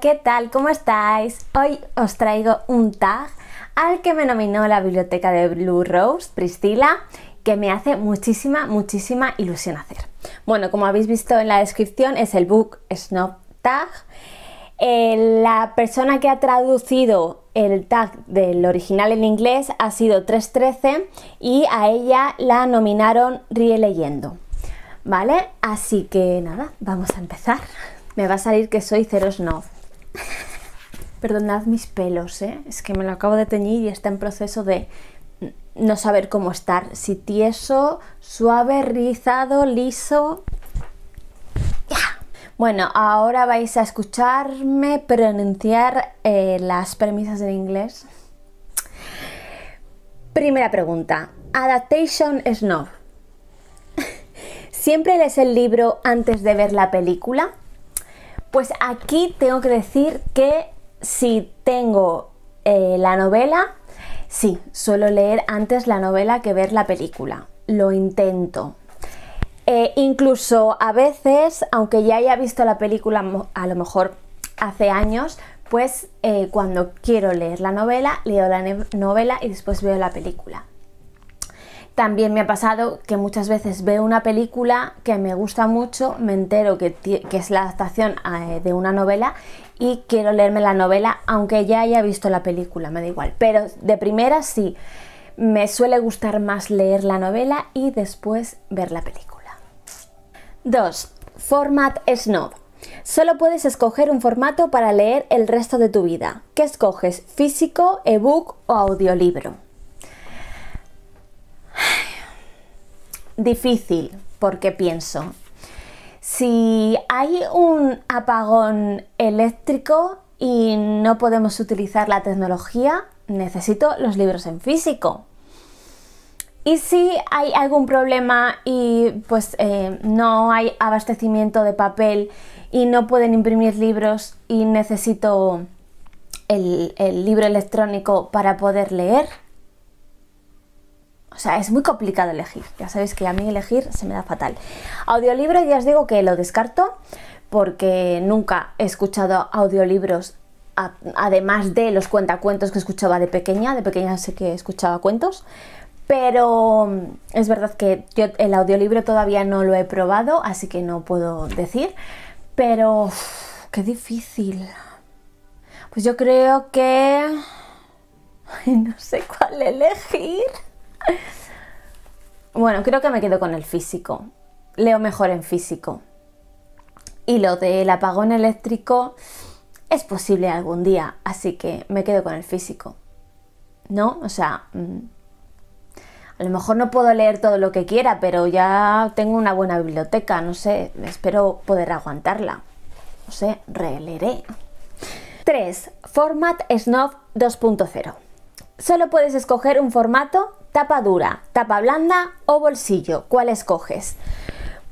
¿qué tal? ¿Cómo estáis? Hoy os traigo un tag al que me nominó la biblioteca de Blue Rose, Priscila, que me hace muchísima, muchísima ilusión hacer. Bueno, como habéis visto en la descripción, es el book Snob Tag. Eh, la persona que ha traducido el tag del original en inglés ha sido 313 y a ella la nominaron Rie Leyendo. ¿Vale? Así que nada, vamos a empezar me va a salir que soy cero snob. Perdonad mis pelos, ¿eh? Es que me lo acabo de teñir y está en proceso de no saber cómo estar. Si tieso, suave, rizado, liso. Bueno, ahora vais a escucharme pronunciar eh, las premisas en inglés. Primera pregunta. Adaptation Snob. ¿Siempre lees el libro antes de ver la película? Pues aquí tengo que decir que si tengo eh, la novela, sí, suelo leer antes la novela que ver la película. Lo intento. Eh, incluso a veces, aunque ya haya visto la película a lo mejor hace años, pues eh, cuando quiero leer la novela, leo la novela y después veo la película. También me ha pasado que muchas veces veo una película que me gusta mucho, me entero que, es la adaptación eh, de una novela y quiero leerme la novela aunque ya haya visto la película, me da igual. Pero de primera sí, me suele gustar más leer la novela y después ver la película. 2. Format Snob. Solo puedes escoger un formato para leer el resto de tu vida. ¿Qué escoges? ¿Físico, ebook o audiolibro? difícil porque pienso, si hay un apagón eléctrico y no podemos utilizar la tecnología, necesito los libros en físico. Y si hay algún problema y pues eh, no hay abastecimiento de papel y no pueden imprimir libros y necesito el, el libro electrónico para poder leer, o sea, es muy complicado elegir. Ya sabéis que a mí elegir se me da fatal. Audiolibro ya os digo que lo descarto porque nunca he escuchado audiolibros además de los cuentacuentos que escuchaba de pequeña. De pequeña sé que escuchaba cuentos. Pero mm, es verdad que yo el audiolibro todavía no lo he probado, así que no puedo decir. Pero, qué difícil. Pues yo creo que... no sé cuál elegir bueno, creo que me quedo con el físico. Leo mejor en físico. Y lo del apagón eléctrico es posible algún día, así que me quedo con el físico. ¿No? O sea, mm, a lo mejor no puedo leer todo lo que quiera, pero ya tengo una buena biblioteca, no sé, espero poder aguantarla. No sé, releeré. 3. Format Snob 2.0. Solo puedes escoger un formato tapa dura, tapa blanda o bolsillo. ¿Cuál escoges?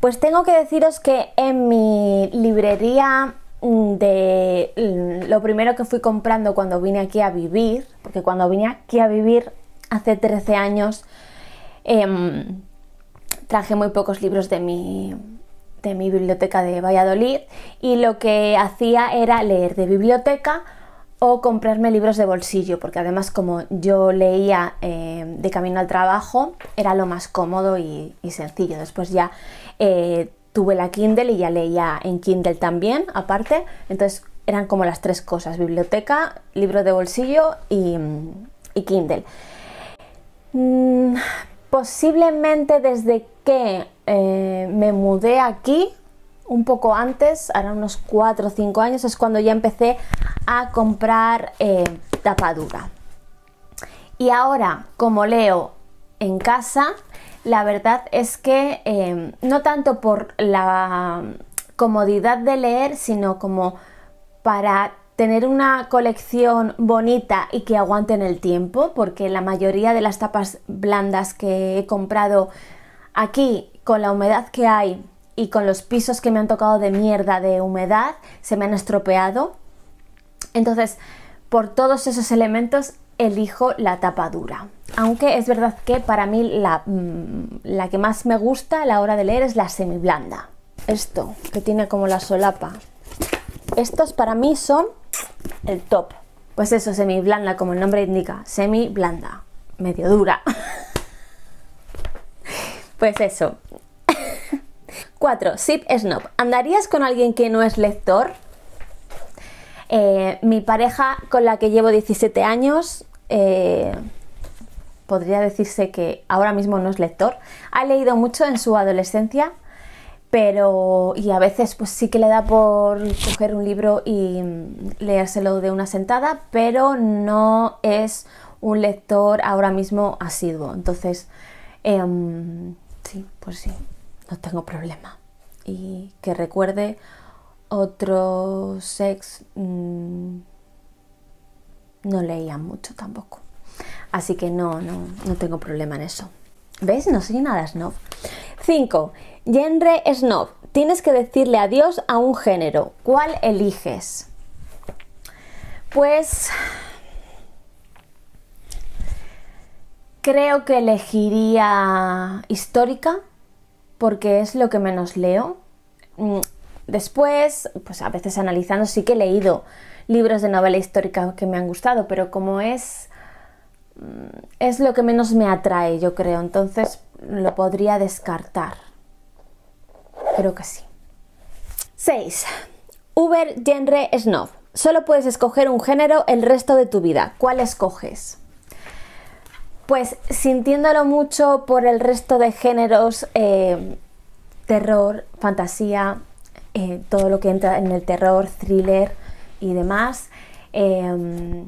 Pues tengo que deciros que en mi librería mm, de mm, lo primero que fui comprando cuando vine aquí a vivir, porque cuando vine aquí a vivir hace 13 años em, traje muy pocos libros de mi, de mi biblioteca de Valladolid y lo que hacía era leer de biblioteca o comprarme libros de bolsillo, porque además como yo leía eh, de camino al trabajo, era lo más cómodo y, sencillo. Después ya eh, tuve la Kindle y ya leía en Kindle también, aparte. Entonces eran como las tres cosas, biblioteca, libro de bolsillo y, Kindle. Mm, posiblemente desde que eh, me mudé aquí, un poco antes, ahora unos 4 o 5 años, es cuando ya empecé a comprar eh, tapadura. Y ahora, como leo en casa, la verdad es que eh, no tanto por la comodidad de leer, sino como para tener una colección bonita y que aguante en el tiempo, porque la mayoría de las tapas blandas que he comprado aquí, con la humedad que hay, y con los pisos que me han tocado de mierda, de humedad, se me han estropeado. Entonces, por todos esos elementos elijo la tapa dura. Aunque es verdad que para mí la, mm, la que más me gusta a la hora de leer es la semiblanda. Esto, que tiene como la solapa. Estos para mí son el top. Pues eso, semiblanda, como el nombre indica, semiblanda, medio dura. pues eso, 4. Sip Snob. ¿Andarías con alguien que no es lector? Eh, mi pareja con la que llevo 17 años, eh, podría decirse que ahora mismo no es lector. Ha leído mucho en su adolescencia, pero y a veces pues sí que le da por coger un libro y leérselo de una sentada, pero no es un lector ahora mismo asiduo. Entonces, em, sí, pues sí, no tengo problema. Y que recuerde otro sex mm, no leía mucho tampoco. Así que no, no, no tengo problema en eso. ¿Ves? No soy nada snob. 5. Genre snob. Tienes que decirle adiós a un género. ¿Cuál eliges? Pues creo que elegiría histórica porque es lo que menos leo. Mm, después, pues a veces analizando, sí que he leído libros de novela histórica que me han gustado, pero como es mm, es lo que menos me atrae, yo creo. Entonces lo podría descartar. Creo que sí. 6. Uber Genre Snob. Solo puedes escoger un género el resto de tu vida. ¿Cuál escoges? pues sintiéndolo mucho por el resto de géneros, eh, terror, fantasía, eh, todo lo que entra en el terror, thriller y demás, em,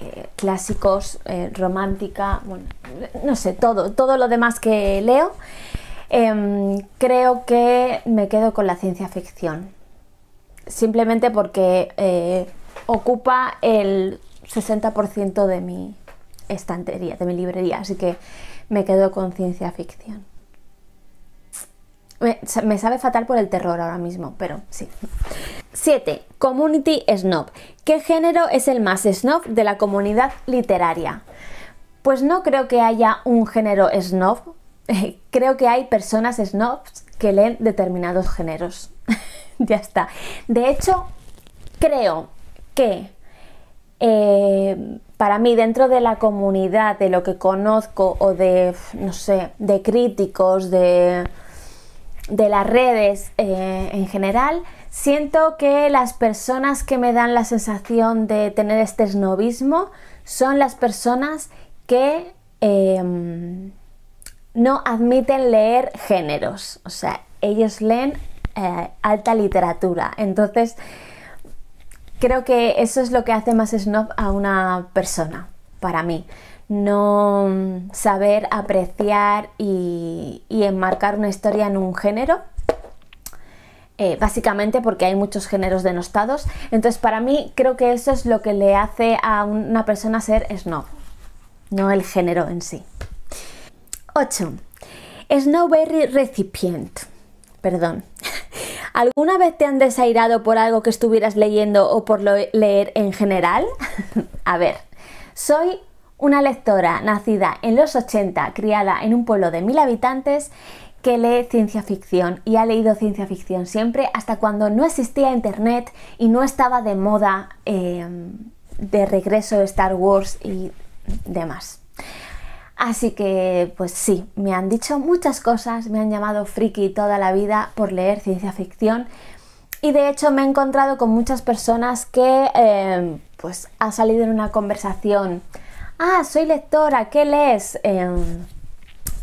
eh, clásicos, romántica, bueno, no sé, todo, todo lo demás que leo. Em, creo que me quedo con la ciencia ficción, simplemente porque ocupa el 60% de mi estantería, de mi librería, así que me quedo con ciencia ficción. Me, sabe fatal por el terror ahora mismo, pero sí. 7. Community Snob. ¿Qué género es el más snob de la comunidad literaria? Pues no creo que haya un género snob. Creo que hay personas snobs que leen determinados géneros. ya está. De hecho, creo que eh, para mí dentro de la comunidad, de lo que conozco o de, no sé, de críticos, de, las redes eh, en general, siento que las personas que me dan la sensación de tener este snobismo son las personas que em, no admiten leer géneros, o sea, ellos leen eh, alta literatura, entonces Creo que eso es lo que hace más snob a una persona, para mí. No saber apreciar y, enmarcar una historia en un género eh, básicamente porque hay muchos géneros denostados. Entonces, para mí, creo que eso es lo que le hace a una persona ser snob, no el género en sí. 8. Snowberry recipient. Perdón. ¿Alguna vez te han desairado por algo que estuvieras leyendo o por e-, leer en general? A ver, soy una lectora nacida en los 80, criada en un pueblo de mil habitantes que lee ciencia ficción y ha leído ciencia ficción siempre hasta cuando no existía internet y no estaba de moda em, de regreso Star Wars y demás. Así que, pues sí, me han dicho muchas cosas, me han llamado friki toda la vida por leer ciencia ficción y de hecho me he encontrado con muchas personas que, em, pues, ha salido en una conversación, ah, soy lectora, ¿qué lees? Em,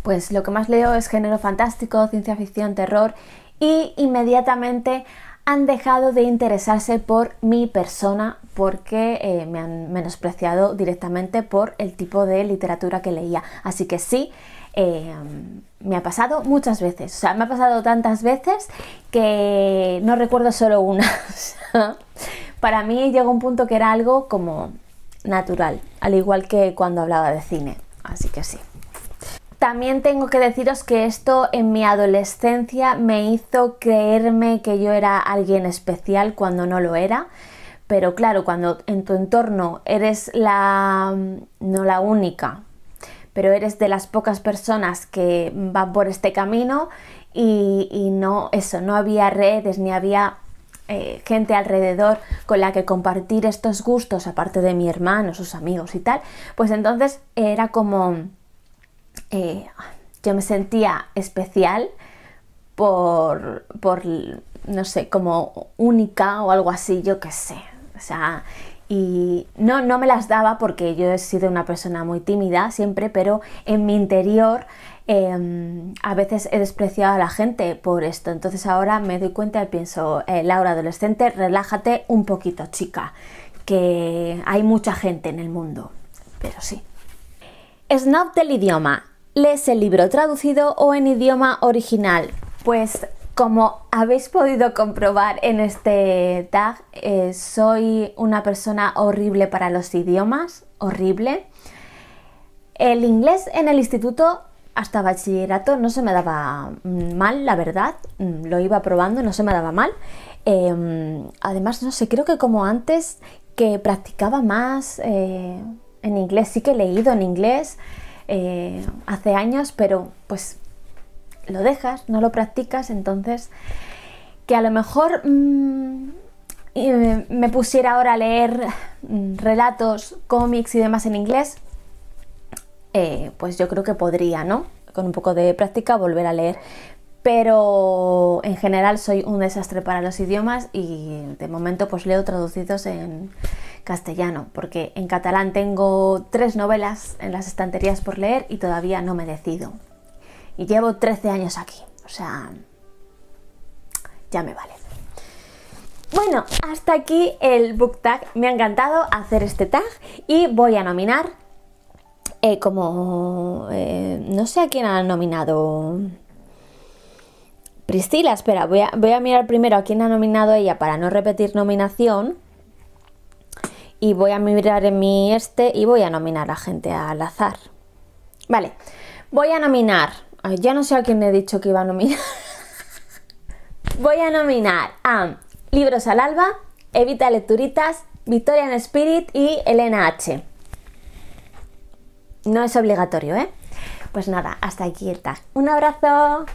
pues lo que más leo es género fantástico, ciencia ficción, terror y inmediatamente han dejado de interesarse por mi persona porque eh, me han menospreciado directamente por el tipo de literatura que leía. Así que sí, eh, me ha pasado muchas veces. O sea, me ha pasado tantas veces que no recuerdo solo una. Para mí llegó un punto que era algo como natural, al igual que cuando hablaba de cine. Así que sí. También tengo que deciros que esto en mi adolescencia me hizo creerme que yo era alguien especial cuando no lo era. Pero claro, cuando en tu entorno eres la... Mm, no la única, pero eres de las pocas personas que van por este camino y, no, eso, no había redes ni había eh, gente alrededor con la que compartir estos gustos, aparte de mi hermano, sus amigos y tal, pues entonces era como eh, yo me sentía especial por, por, no sé, como única o algo así, yo qué sé. O sea, y no, no me las daba porque yo he sido una persona muy tímida siempre, pero en mi interior em, a veces he despreciado a la gente por esto. Entonces ahora me doy cuenta y pienso, eh, Laura adolescente, relájate un poquito, chica, que hay mucha gente en el mundo. Pero sí. Snob del idioma. Lees el libro traducido o en idioma original. Pues como habéis podido comprobar en este tag, eh, soy una persona horrible para los idiomas, horrible. El inglés en el instituto hasta bachillerato no se me daba mal, la verdad. Mm, lo iba probando, no se me daba mal. Em, además, no sé, creo que como antes que practicaba más... Eh, en inglés, sí que he leído en inglés eh, hace años, pero pues lo dejas, no lo practicas, entonces que a lo mejor mm, me pusiera ahora a leer mm, relatos, cómics y demás en inglés, eh, pues yo creo que podría, ¿no? Con un poco de práctica volver a leer pero en general soy un desastre para los idiomas y de momento pues leo traducidos en castellano, porque en catalán tengo tres novelas en las estanterías por leer y todavía no me decido. Y llevo 13 años aquí, o sea, ya me vale. Bueno, hasta aquí el book tag. Me ha encantado hacer este tag y voy a nominar eh, como... Eh, no sé a quién ha nominado... Priscila, espera, voy a, mirar primero a quién ha nominado ella para no repetir nominación. Y voy a mirar en mi este y voy a nominar a gente al azar. Vale, voy a nominar. ya no sé a quién he dicho que iba a nominar. voy a nominar a Libros al Alba, Evita Lecturitas, en Spirit y Elena H. No es obligatorio, ¿eh? Pues nada, hasta aquí el tag. Un abrazo.